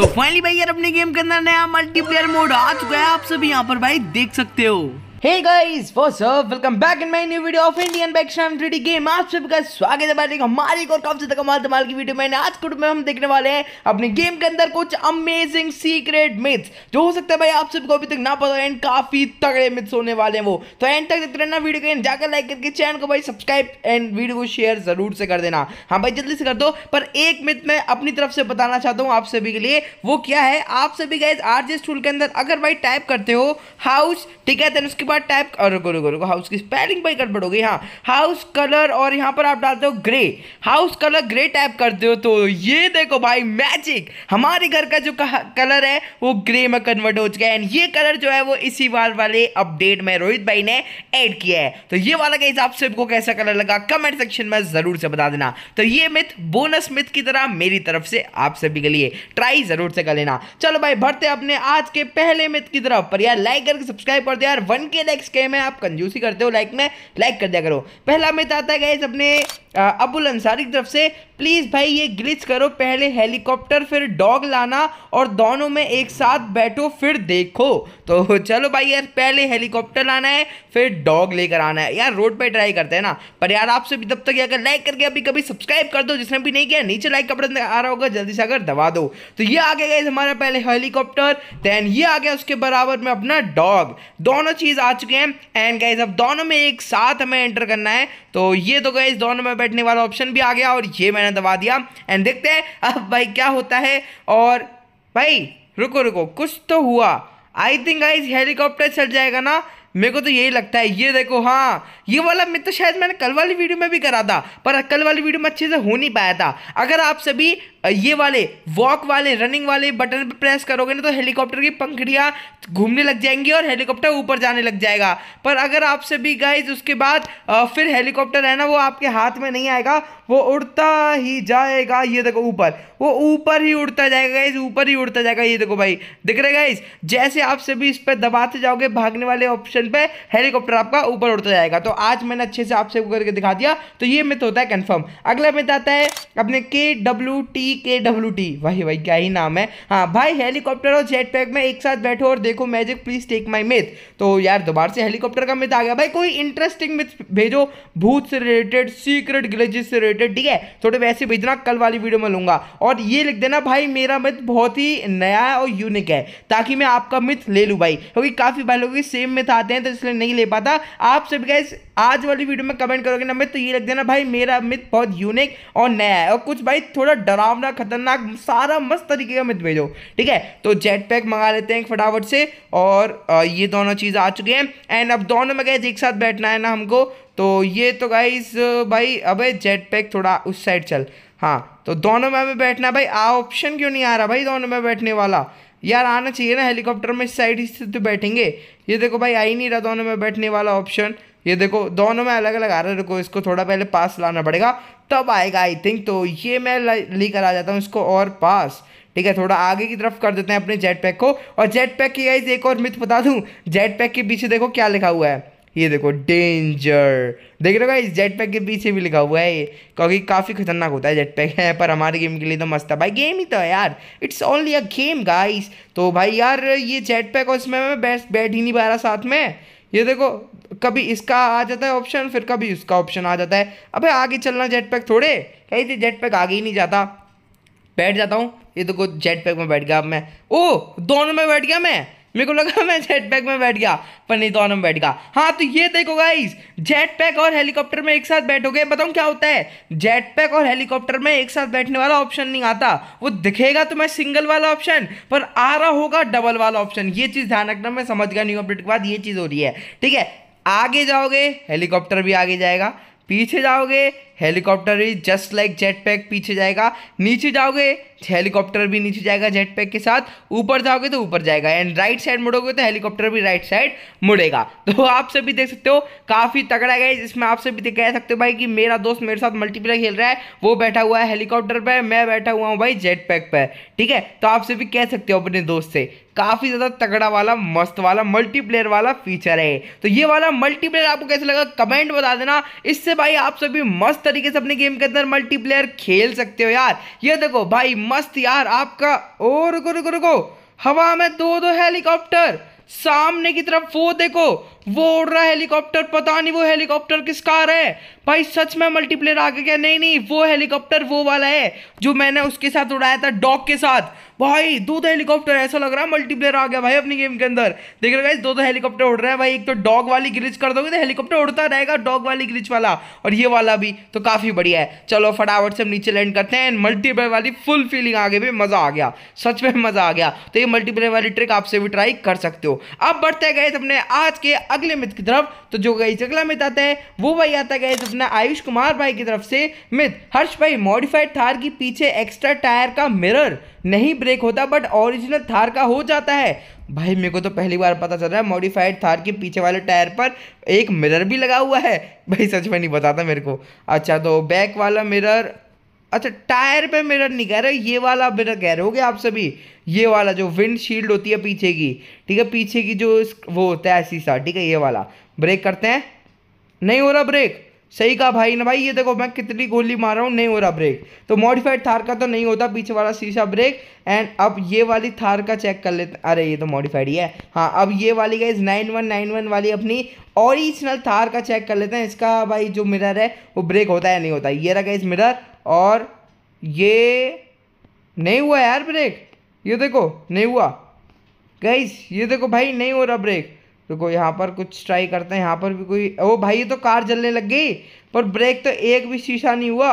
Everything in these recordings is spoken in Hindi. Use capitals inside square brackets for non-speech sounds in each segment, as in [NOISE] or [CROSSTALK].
तो फाइनली भाई यार अपने गेम के अंदर नया मल्टीप्लेयर मोड आ चुका है आप सभी यहाँ पर भाई देख सकते हो Hey guys, what's up? Welcome back in my new video of Indian bike 3D Game. आप सभी का स्वागत है भाई हमारी और काफी तक कमाल धमाल की वीडियो में आज कुछ में हम देखने वाले हैं अपने गेम के अंदर कुछ अमेजिंग सीक्रेट मिथ्स जो हो सकता है भाई आप सभी को अभी तक ना पता एंड काफी तगड़े मिथ्स होने वाले हैं वो तो एंड तक देखते रहना वीडियो के जाकर लाइक करके चैनल को भाई सब्सक्राइब एंड वीडियो को शेयर जरूर से कर देना हाँ भाई जल्दी से कर दो पर एक मिथ मैं अपनी तरफ से बताना चाहता हूँ आप सभी के लिए वो क्या है आप सभी गाइज आरजे स्टूल के अंदर अगर भाई टाइप करते हो हाउस ठीक है उसके बार टाइप और रुको रुको रुको हाउस की स्पेलिंग भाई गड़बड़ हो गई हाँ हाउस कलर और यहाँ पर आप डालते हो grey house colour grey type करते हो तो ये देखो भाई मैजिक हमारे घर का जो कलर है वो ग्रे में कन्वर्ट हो चुका है एंड ये कलर जो है वो इसी बार वाले अपडेट में रोहित भाई ने एड किया है तो ये वाला गाइस आप सबको कैसा कलर लगा कमेंट सेक्शन में ज़रूर से बता देना तो ये मिथ बोनस मिथ की तरह मेरी तरफ से आप सभी के लिए ट्राई ज़रूर से कर लेना चलो भाई भरते अपने आज के पहले मिथ की तरफ पर यार लाइक करके सब्सक्राइब कर दो यार वन के ये नेक्स्ट गेम है आप कंजूसी करते हो लाइक में लाइक कर दिया करो पहला मित्र आता है गैस अपने अबुल अंसारी की तरफ से प्लीज़ भाई ये ग्लिच करो पहले हेलीकॉप्टर फिर डॉग लाना और दोनों में एक साथ बैठो फिर देखो तो चलो भाई यार पहले हेलीकॉप्टर लाना है फिर डॉग लेकर आना है यार रोड पे ट्राई करते हैं ना पर यार आपसे भी तब तक अगर लाइक करके अभी कभी सब्सक्राइब कर दो जिसने भी नहीं किया नीचे लाइक का बटन आ रहा होगा जल्दी से अगर दबा दो तो ये आ गया हमारा पहले हेलीकॉप्टर देन ये आ गया उसके बराबर में अपना डॉग दोनों चीज़ आ चुके हैं एंड गाइज अब दोनों में एक साथ हमें एंटर करना है तो ये तो गाइज दोनों में बैठने वाला ऑप्शन भी आ गया और ये मैंने दबा दिया एंड देखते हैं अब भाई क्या होता है और भाई रुको रुको कुछ तो हुआ आई थिंक आई हेलीकॉप्टर चल जाएगा ना मेरे को तो यही लगता है ये देखो हाँ ये वाला मैं तो शायद मैंने कल वाली वीडियो में भी करा था पर कल वाली वीडियो में अच्छे से हो नहीं पाया था अगर आप सभी ये वाले वॉक वाले रनिंग वाले बटन पर प्रेस करोगे ना तो हेलीकॉप्टर की पंखड़ियाँ घूमने लग जाएंगी और हेलीकॉप्टर ऊपर जाने लग जाएगा पर अगर आपसे भी गाइज उसके बाद फिर हेलीकॉप्टर है ना वो आपके हाथ में नहीं आएगा वो उड़ता ही जाएगा ये देखो ऊपर वो ऊपर ही उड़ता जाएगा गाइज ऊपर ही उड़ता जाएगा ये देखो भाई दिख रहे गाइज जैसे आप सभी इस पर दबाते जाओगे भागने वाले ऑप्शन पर हेलीकॉप्टर आपका ऊपर उड़ता जाएगा तो आज मैंने अच्छे से आपसे करके दिखा दिया तो ये मित्र होता है कन्फर्म अगला मित्र आता है अपने के डब्ल्यू टी ई के डब्ल्यू टी भाई भाई क्या ही नाम है हाँ भाई हेलीकॉप्टर और जेट पैक में एक साथ बैठो और देखो मैजिक प्लीज टेक माई मिथ तो यार दोबारा से हेलीकॉप्टर का मिथ आ गया भाई कोई इंटरेस्टिंग मिथ भेजो भूत से रिलेटेड सीक्रेट ग्लेजेस से रिलेटेड ठीक है थोड़े वैसे भेजना कल वाली वीडियो में लूंगा और ये लिख देना भाई मेरा मिथ बहुत ही नया है और यूनिक है ताकि मैं आपका मिथ ले लूँ भाई क्योंकि काफ़ी भाई लोग सेम मिथ आते हैं तो इसलिए नहीं ले पाता आप सब गए आज वाली वीडियो में कमेंट करोगे ना मैं तो ये लग देना भाई मेरा अमित बहुत यूनिक और नया है और कुछ भाई थोड़ा डरावना खतरनाक सारा मस्त तरीके का अमित भेजो ठीक है तो जेट पैक मंगा लेते हैं फटाफट से और ये दोनों चीज़ आ चुके हैं एंड अब दोनों में गैस एक साथ बैठना है ना हमको तो ये तो गाइज भाई अब जेट पैक थोड़ा उस साइड चल हाँ तो दोनों में हमें बैठना भाई आ ऑप्शन क्यों नहीं आ रहा भाई दोनों में बैठने वाला यार आना चाहिए ना हेलीकॉप्टर में इस साइड से तो बैठेंगे ये देखो भाई आ ही नहीं रहा दोनों में बैठने वाला ऑप्शन ये देखो दोनों में अलग अलग आ रहा है देखो इसको थोड़ा पहले पास लाना पड़ेगा तब आएगा आई थिंक तो ये मैं लेकर आ जाता हूँ इसको और पास ठीक है थोड़ा आगे की तरफ कर देते हैं अपने जेट पैक को और जेट पैक की गाइज एक और मिथ बता दूँ जेट पैक के पीछे देखो क्या लिखा हुआ है ये देखो डेंजर देख रहे हो इस जेट पैक के पीछे भी लिखा हुआ है क्योंकि काफ़ी खतरनाक होता है जेट पैक है पर हमारे गेम के लिए तो मस्त है भाई गेम ही तो है यार it's only a game guys तो भाई यार ये जेट पैक और इसमें मैं बैठ बैठ ही नहीं पा रहा साथ में ये देखो कभी इसका आ जाता है ऑप्शन फिर कभी उसका ऑप्शन आ जाता है अबे आगे चलना जेट पैक थोड़े कहीं थे जेट पैक आगे ही नहीं जाता बैठ जाता हूँ ये तो जेट पैक में बैठ गया अब मैं ओ दोनों में बैठ गया मैं मेरे को लगा मैं जेट पैक में बैठ गया पर नहीं दोनों में बैठ गया हाँ तो ये देखो गाइज जेट पैक और हेलीकॉप्टर में एक साथ बैठोगे बताऊँ क्या होता है जेट पैक और हेलीकॉप्टर में एक साथ बैठने वाला ऑप्शन नहीं आता वो दिखेगा तो मैं सिंगल वाला ऑप्शन पर आ रहा होगा डबल वाला ऑप्शन ये चीज़ ध्यान रखना मैं समझ गया न्यू अपडेट के बाद ये चीज़ हो रही है ठीक है आगे जाओगे हेलीकॉप्टर भी आगे जाएगा पीछे जाओगे हेलीकॉप्टर भी जस्ट लाइक जेट पैक पीछे जाएगा नीचे जाओगे हेलीकॉप्टर भी नीचे जाएगा जेट पैक के साथ ऊपर जाओगे तो ऊपर जाएगा एंड राइट साइड मुड़ोगे तो हेलीकॉप्टर भी राइट साइड मुड़ेगा तो आप सभी देख सकते हो काफ़ी तगड़ा गया इसमें आप सभी कह सकते हो भाई कि मेरा दोस्त मेरे साथ मल्टीप्लेयर खेल रहा है वो बैठा हुआ है हेलीकॉप्टर पर मैं बैठा हुआ हूँ भाई जेट पैक पर ठीक है तो आप सभी कह सकते हो अपने दोस्त से काफ़ी ज़्यादा तगड़ा वाला मस्त वाला मल्टीप्लेयर वाला फीचर है तो ये वाला मल्टीप्लेयर आपको कैसे लगा कमेंट बता देना इससे भाई आप सभी मस्त तरीके से अपने गेम के अंदर मल्टीप्लेयर खेल सकते हो यार ये देखो भाई मस्त यार आपका ओ रुको रुको रुको हवा में दो दो हेलीकॉप्टर सामने की तरफ वो देखो वो उड़ रहा हेलीकॉप्टर पता नहीं वो हेलीकॉप्टर किस कार है भाई सच में मल्टीप्लेयर आगे क्या नहीं नहीं वो हेलीकॉप्टर वो वाला है जो मैंने उसके साथ उड़ाया था डॉग के साथ भाई दो तो हेलीकॉप्टर ऐसा लग रहा है मल्टीप्लेयर आ गया भाई अपनी गेम के अंदर देख रहे दो तो हेलीकॉप्टर उड़ रहा है भाई एक तो डॉग वाली ग्रिच कर दोगे तो हेलीकॉप्टर उड़ता रहेगा डॉग वाली ग्रिच वाला और ये वाला भी तो काफी बढ़िया है चलो फटाफट से हम नीचे लैंड करते हैं मल्टीप्लेयर वाली फुल फीलिंग आगे भी मजा आ गया सच में मजा आ गया तो ये मल्टीप्लेयर वाली ट्रिक आपसे भी ट्राई कर सकते हो अब बढ़ते गए अपने आज के अगले मित्र की तरफ तो जो गई अगला मित्र आता है वो भाई आता गए अपने आयुष कुमार भाई की तरफ से मित्र हर्ष भाई मॉडिफाइड थार की पीछे एक्स्ट्रा टायर का मिरर नहीं ब्रेक होता बट ओरिजिनल थार का हो जाता है भाई मेरे को तो पहली बार पता चल रहा है मॉडिफाइड थार के पीछे वाले टायर पर एक मिरर भी लगा हुआ है [LAUGHS] भाई सच में नहीं बताता मेरे को अच्छा तो बैक वाला मिरर अच्छा टायर पे मिरर नहीं कह रहे ये वाला मिरर कह रहे गया आप सभी ये वाला जो विंड शील्ड होती है पीछे की ठीक है पीछे की जो वो होता है सा ठीक है ये वाला ब्रेक करते हैं नहीं हो रहा ब्रेक सही कहा भाई ना भाई ये देखो मैं कितनी गोली मार रहा हूँ नहीं हो रहा ब्रेक तो मॉडिफाइड थार का तो नहीं होता पीछे वाला शीशा ब्रेक एंड अब ये वाली थार का चेक कर लेते अरे ये तो मॉडिफाइड ही है हाँ अब ये वाली guys nine one nine one वाली अपनी ओरिजिनल थार का चेक कर लेते हैं इसका भाई जो मिरर है वो ब्रेक होता है नहीं होता ये रहा गाइज मिरर और ये नहीं हुआ यार ब्रेक ये देखो नहीं हुआ गाइज ये देखो भाई नहीं हो रहा ब्रेक रुको यहाँ पर कुछ ट्राई करते हैं यहाँ पर भी कोई ओ भाई ये तो कार जलने लग गई पर ब्रेक तो एक भी शीशा नहीं हुआ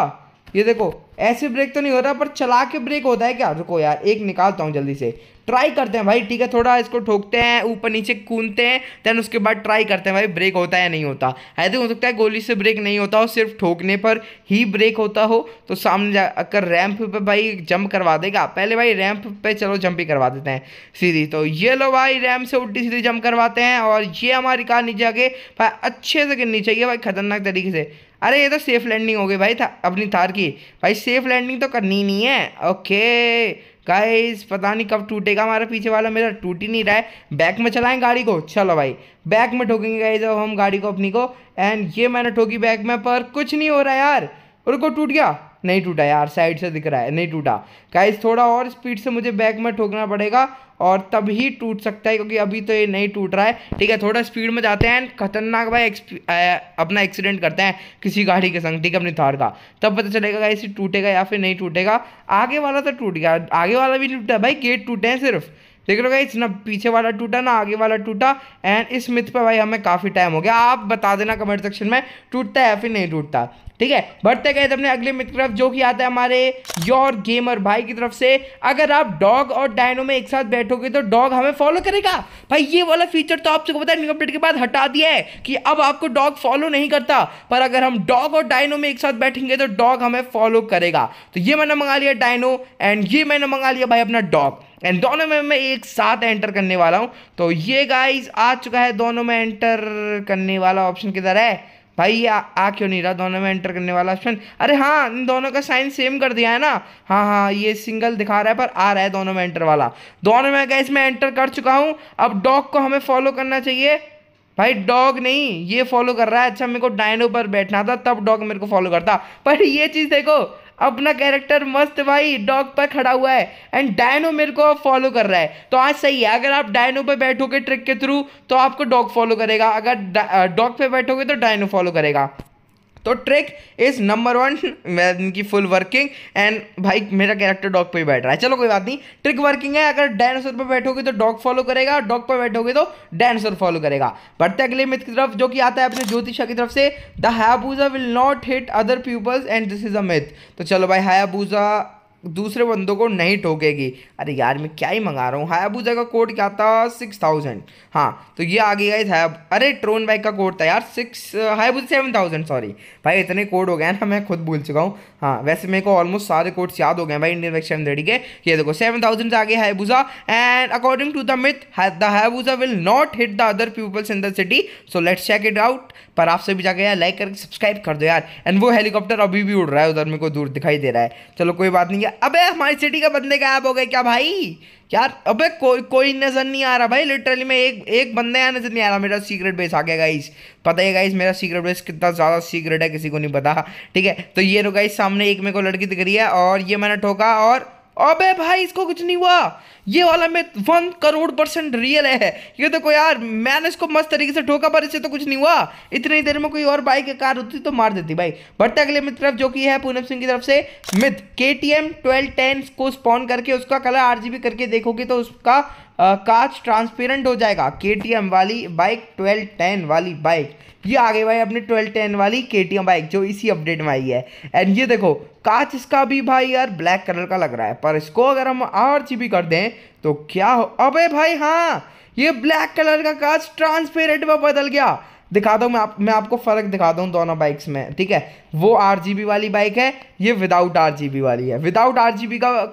ये देखो ऐसे ब्रेक तो नहीं हो रहा पर चला के ब्रेक होता है क्या रुको यार एक निकालता हूँ जल्दी से ट्राई करते हैं भाई ठीक है थोड़ा इसको ठोकते हैं ऊपर नीचे कूदते हैं देन उसके बाद ट्राई करते हैं भाई ब्रेक होता है नहीं होता ऐसे हो सकता है गोली से ब्रेक नहीं होता हो सिर्फ ठोकने पर ही ब्रेक होता हो तो सामने जाकर रैंप पे भाई जंप करवा देगा पहले भाई रैंप पे चलो जंप ही करवा देते हैं सीधी तो ये लो भाई रैम्प से उल्टी सीधी जंप करवाते हैं और ये हमारी कार नीचे आगे भाई अच्छे से गिरनी चाहिए भाई खतरनाक तरीके से अरे ये तो सेफ लैंडिंग हो गई भाई था अपनी थार की भाई सेफ लैंडिंग तो करनी नहीं है ओके गाइस पता नहीं कब टूटेगा हमारा पीछे वाला मेरा टूट ही नहीं रहा है बैक में चलाएं गाड़ी को चलो भाई बैक में ठोकेंगे गाइस अब हम गाड़ी को अपनी को एंड ये मैंने ठोकी बैक में पर कुछ नहीं हो रहा यार को टूट गया नहीं टूटा यार साइड से दिख रहा है नहीं टूटा गाइस थोड़ा और स्पीड से मुझे बैक में ठोकना पड़ेगा और तब ही टूट सकता है क्योंकि अभी तो ये नहीं टूट रहा है ठीक है थोड़ा स्पीड में जाते हैं खतरनाक भाई अपना एक्सीडेंट करते हैं किसी गाड़ी के संग ठीक है अपनी थार का तब पता चलेगा इसी टूटेगा या फिर नहीं टूटेगा आगे वाला तो टूट गया आगे वाला भी टूटा भाई गेट टूटे हैं सिर्फ देख लो गाइस ना पीछे वाला टूटा ना आगे वाला टूटा एंड इस मिथ पर भाई हमें काफ़ी टाइम हो गया आप बता देना कमेंट सेक्शन में टूटता है या फिर नहीं टूटता ठीक है बढ़ते गए अपने अगले मित्र तरफ जो कि आता है हमारे योर गेमर भाई की तरफ से अगर आप डॉग और डायनो में एक साथ बैठोगे तो डॉग हमें फॉलो करेगा भाई ये वाला फीचर तो आप सबको पता है न्यू अपडेट के बाद हटा दिया है कि अब आपको डॉग फॉलो नहीं करता पर अगर हम डॉग और डायनो में एक साथ बैठेंगे तो डॉग हमें फॉलो करेगा तो ये मैंने मंगा लिया डायनो एंड ये मैंने मंगा लिया भाई अपना डॉग एंड दोनों में मैं एक साथ एंटर करने वाला हूँ तो ये गाइज आ चुका है दोनों में एंटर करने वाला ऑप्शन किधर है भाई ये आ, आ क्यों नहीं रहा दोनों में एंटर करने वाला ऑप्शन अरे हाँ इन दोनों का साइन सेम कर दिया है ना हाँ हाँ ये सिंगल दिखा रहा है पर आ रहा है दोनों में एंटर वाला दोनों में गैस मैं एंटर कर चुका हूँ अब डॉग को हमें फॉलो करना चाहिए भाई डॉग नहीं ये फॉलो कर रहा है अच्छा मेरे को डायनो पर बैठना था तब डॉग मेरे को फॉलो करता पर ये चीज़ देखो अपना कैरेक्टर मस्त भाई डॉग पर खड़ा हुआ है एंड डायनो मेरे को फॉलो कर रहा है तो आज सही है अगर आप डायनो पर बैठोगे ट्रिक के थ्रू तो आपको डॉग फॉलो करेगा अगर डॉग पर बैठोगे तो डायनो फॉलो करेगा तो ट्रिक इज़ नंबर वन मैं इनकी फुल वर्किंग एंड भाई मेरा कैरेक्टर डॉग पे ही बैठ रहा है चलो कोई बात नहीं ट्रिक वर्किंग है अगर डायनासोर पर बैठोगे तो डॉग फॉलो करेगा और डॉग पर बैठोगे तो डायनासोर फॉलो करेगा बढ़ते अगले मिथ की तरफ जो कि आता है अपने ज्योतिषा की तरफ से the Hayabusa will not hit other peoples and this is a myth तो चलो भाई हायाबूजा दूसरे बंदों को नहीं ठोकेगी अरे यार मैं क्या ही मंगा रहा हूँ हायाबूजा का कोड क्या था सिक्स थाउजेंड हाँ तो ये आ गया था अरे ट्रोन बाइक का कोड था यार six Hayabusa seven thousand sorry भाई इतने कोड हो गए ना मैं खुद भूल चुका हूँ हाँ वैसे मेरे को ऑलमोस्ट सारे कोड्स याद हो गए भाई इंडियन वैक्सीन रेडी के ये देखो सेवन थाउजेंड से आगे Hayabusa and according to the myth the Hayabusa will not hit the other peoples in the city so let's check it out पर आप सभी जाकर यार लाइक करके सब्सक्राइब कर दो यार एंड वो हेलीकॉप्टर अभी भी उड़ रहा है उधर मेरे को दूर दिखाई दे रहा है चलो कोई बात नहीं है अबे हमारी सिटी का बंदे गायब हो गए क्या भाई यार अबे कोई कोई नज़र नहीं आ रहा भाई लिटरली में एक एक बंदा यहाँ नज़र नहीं आ रहा मेरा सीक्रेट बेस आ गया गाइस पता है गाइस मेरा सीक्रेट बेस कितना ज़्यादा सीक्रेट है किसी को नहीं पता ठीक है तो ये रो गाइस सामने एक मेरे को लड़की दिख रही है और ये मैंने ठोका और अबे भाई इसको कुछ नहीं हुआ ये वाला में वन करोड़ परसेंट रियल है ये देखो यार मैंने इसको मस्त तरीके से ठोका पर इससे तो कुछ नहीं हुआ इतनी देर में कोई और बाइक कार होती तो मार देती भाई बढ़ते अगले मित्र तरफ जो कि है पूनम सिंह की तरफ से मिथ के टी एम ट्वेल्व टेन को स्पॉन करके उसका कलर आर करके देखोगे तो उसका कांच ट्रांसपेरेंट हो जाएगा के वाली बाइक ट्वेल्व टेन वाली बाइक ये आ गई भाई अपने ट्वेल्व टेन वाली के बाइक जो इसी अपडेट में आई है एंड ये देखो कांच इसका भी भाई यार ब्लैक कलर का लग रहा है पर इसको अगर हम आर कर दें तो क्या हो अबे भाई हाँ ये ब्लैक कलर का कांच ट्रांसपेरेंट में बदल गया दिखा हूँ मैं आप मैं आपको फ़र्क दिखा दूँ दोनों बाइक्स में ठीक है वो आर वाली बाइक है ये विदाउट आर वाली है विदाउट आर का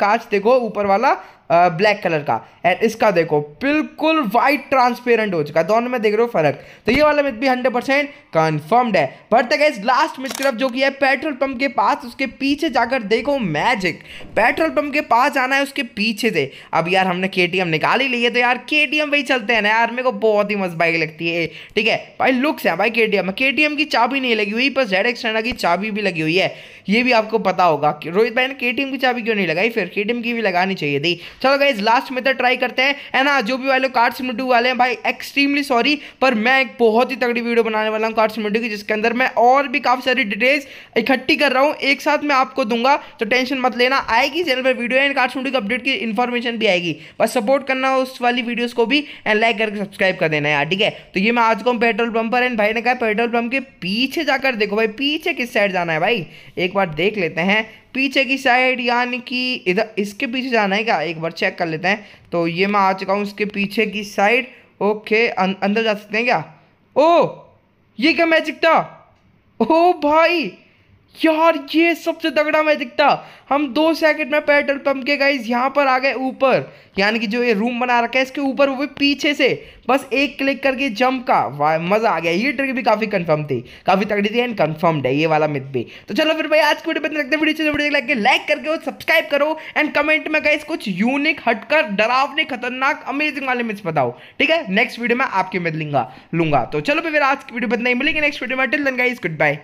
कांच देखो ऊपर वाला ब्लैक कलर का एंड इसका देखो बिल्कुल वाइट ट्रांसपेरेंट हो चुका है दोनों में देख रहे हो फर्क तो ये वाला मिथ भी हंड्रेड परसेंट कन्फर्म्ड है बढ़ते इस लास्ट मिथ तरफ जो कि है पेट्रोल पंप के पास उसके पीछे जाकर देखो मैजिक पेट्रोल पंप के पास जाना है उसके पीछे से अब यार हमने के निकाल ही ली है तो यार के पे ही चलते हैं ना यार मेरे को बहुत ही मस्त बाइक लगती है ठीक है भाई लुक्स है भाई के टी की चाबी नहीं लगी हुई पर जेड एक्सटेंडा की चाबी भी लगी हुई है ये भी आपको पता होगा कि रोहित भाई ने के टीम की चाबी क्यों नहीं लगाई फिर के टीम की भी लगानी चाहिए थी चलो गाइज लास्ट में तो ट्राई करते हैं है ना जो भी वाले कार्ड सिमिटू वाले हैं भाई एक्सट्रीमली सॉरी पर मैं एक बहुत ही तगड़ी वीडियो बनाने वाला हूँ कार्ड सिमिटू की जिसके अंदर मैं और भी काफ़ी सारी डिटेल्स इकट्ठी कर रहा हूँ एक साथ मैं आपको दूंगा तो टेंशन मत लेना आएगी चैनल पर वीडियो एंड कार्ड सिमिटू की अपडेट की इन्फॉर्मेशन भी आएगी बस सपोर्ट करना उस वाली वीडियोज़ को भी एंड लाइक करके सब्सक्राइब कर देना यार ठीक है तो ये मैं आज को पेट्रोल पंप पर एंड भाई ने कहा पेट्रोल पंप के पीछे जाकर देखो भाई पीछे किस साइड जाना है भाई एक बार देख लेते हैं पीछे की साइड यानी कि इधर इसके पीछे जाना है क्या एक बार चेक कर लेते हैं तो ये मैं आ चुका हूँ इसके पीछे की साइड ओके अं, अंदर जा सकते हैं क्या ओ ये क्या मैजिक था ओ भाई यार ये सबसे तगड़ा मैं दिखता हम दो सेकंड में पेट्रोल पंप के गाइज यहाँ पर आ गए ऊपर यानी कि जो ये रूम बना रखा है इसके ऊपर वो भी पीछे से बस एक क्लिक करके जंप का मज़ा आ गया ये ट्रिक भी काफ़ी कंफर्म थी काफ़ी तगड़ी थी एंड कंफर्म्ड है ये वाला मिथ भी तो चलो फिर भाई आज की वीडियो पर रखते हैं लाइक करके और सब्सक्राइब करो एंड कमेंट में गाइज कुछ यूनिक हटकर डरावने खतरनाक अमेजिंग वाले मिथ बताओ ठीक है नेक्स्ट वीडियो में आपके मिथ लिंगा लूंगा तो चलो फिर आज की वीडियो बदना नहीं मिलेंगे नेक्स्ट वीडियो में टिल गाइज गुड बाय